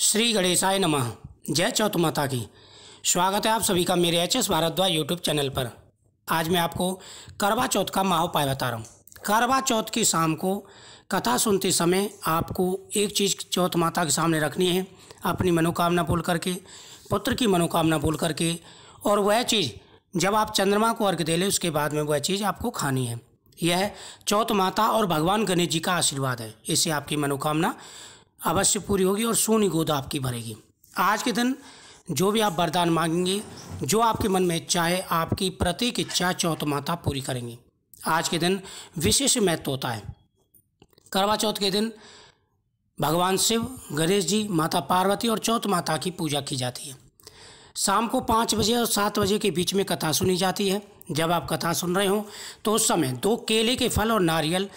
श्री गणेशाय नमः जय चौथ माता की स्वागत है आप सभी का मेरे H S Bhardwaj YouTube channel पर आज मैं आपको करवा चौथ का माह उपाय बता रहा हूँ करवा चौथ की शाम को कथा सुनते समय आपको एक चीज़ चौथ माता के सामने रखनी है अपनी मनोकामना भूल करके पुत्र की मनोकामना भूल करके और वह चीज़ जब आप चंद्रमा को अर्घ दे लें उसके बाद में वह चीज़ आपको खानी है यह चौथ माता और भगवान गणेश जी का आशीर्वाद है इससे आपकी मनोकामना अवश्य पूरी होगी और सोनी गोद आपकी भरेगी आज के दिन जो भी आप वरदान मांगेंगे जो आपके मन में चाहे आपकी प्रत्येक इच्छा चौथ माता पूरी करेंगी आज के दिन विशेष महत्व होता है करवा चौथ के दिन भगवान शिव गणेश जी माता पार्वती और चौथ माता की पूजा की जाती है शाम को पाँच बजे और सात बजे के बीच में कथा सुनी जाती है जब आप कथा सुन रहे हो तो उस समय दो केले के फल और नारियल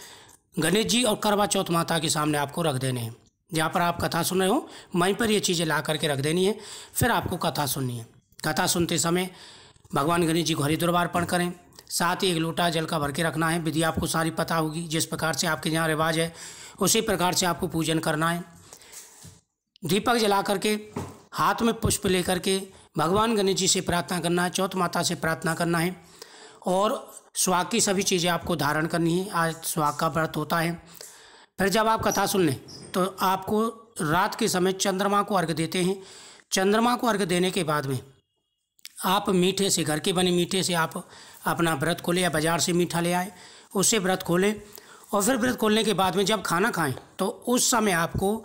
गणेश जी और करवा चौथ माता के सामने आपको रख देने हैं जहाँ पर आप कथा सुन रहे हो वहीं पर ये चीज़ें ला करके रख देनी है फिर आपको कथा सुननी है कथा सुनते समय भगवान गणेश जी को हरिद्वार करें साथ ही एक लोटा जल का भर के रखना है विधि आपको सारी पता होगी जिस प्रकार से आपके यहाँ रिवाज है उसी प्रकार से आपको पूजन करना है दीपक जला करके हाथ में पुष्प लेकर के भगवान गणेश जी से प्रार्थना करना है चौथ माता से प्रार्थना करना है और स्वाग की सभी चीज़ें आपको धारण करनी है आज स्वाग का व्रत होता है फिर जब आप कथा सुन लें तो आपको रात के समय चंद्रमा को अर्घ देते हैं चंद्रमा को अर्घ देने के बाद में आप मीठे से घर के बने मीठे से आप अपना व्रत खोलें या बाज़ार से मीठा ले आए उससे व्रत खोलें और फिर व्रत खोलने के बाद में जब खाना खाएं तो उस समय आपको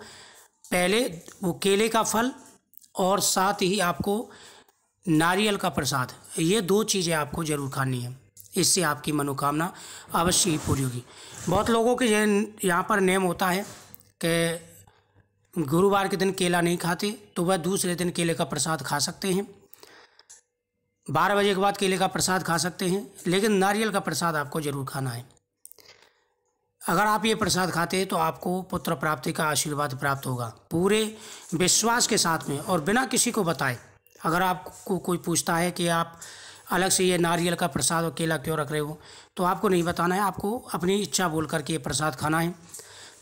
पहले वो केले का फल और साथ ही आपको नारियल का प्रसाद ये दो चीज़ें आपको ज़रूर खानी है इससे आपकी मनोकामना अवश्य ही पूरी होगी बहुत लोगों के यहाँ पर नेम होता है कि गुरुवार के दिन केला नहीं खाते तो वह दूसरे दिन केले का प्रसाद खा सकते हैं बारह बजे के बाद केले का प्रसाद खा सकते हैं लेकिन नारियल का प्रसाद आपको ज़रूर खाना है अगर आप ये प्रसाद खाते हैं तो आपको पुत्र प्राप्ति का आशीर्वाद प्राप्त होगा पूरे विश्वास के साथ में और बिना किसी को बताए अगर आपको कोई पूछता है कि आप अलग से ये नारियल का प्रसाद और केला क्यों रख रहे हो तो आपको नहीं बताना है आपको अपनी इच्छा बोल करके ये प्रसाद खाना है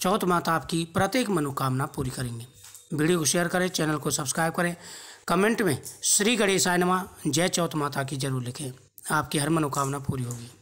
चौथ माता आपकी प्रत्येक मनोकामना पूरी करेंगे वीडियो को शेयर करें चैनल को सब्सक्राइब करें कमेंट में श्री गणेशाय नमा जय चौथ माता की जरूर लिखें आपकी हर मनोकामना पूरी होगी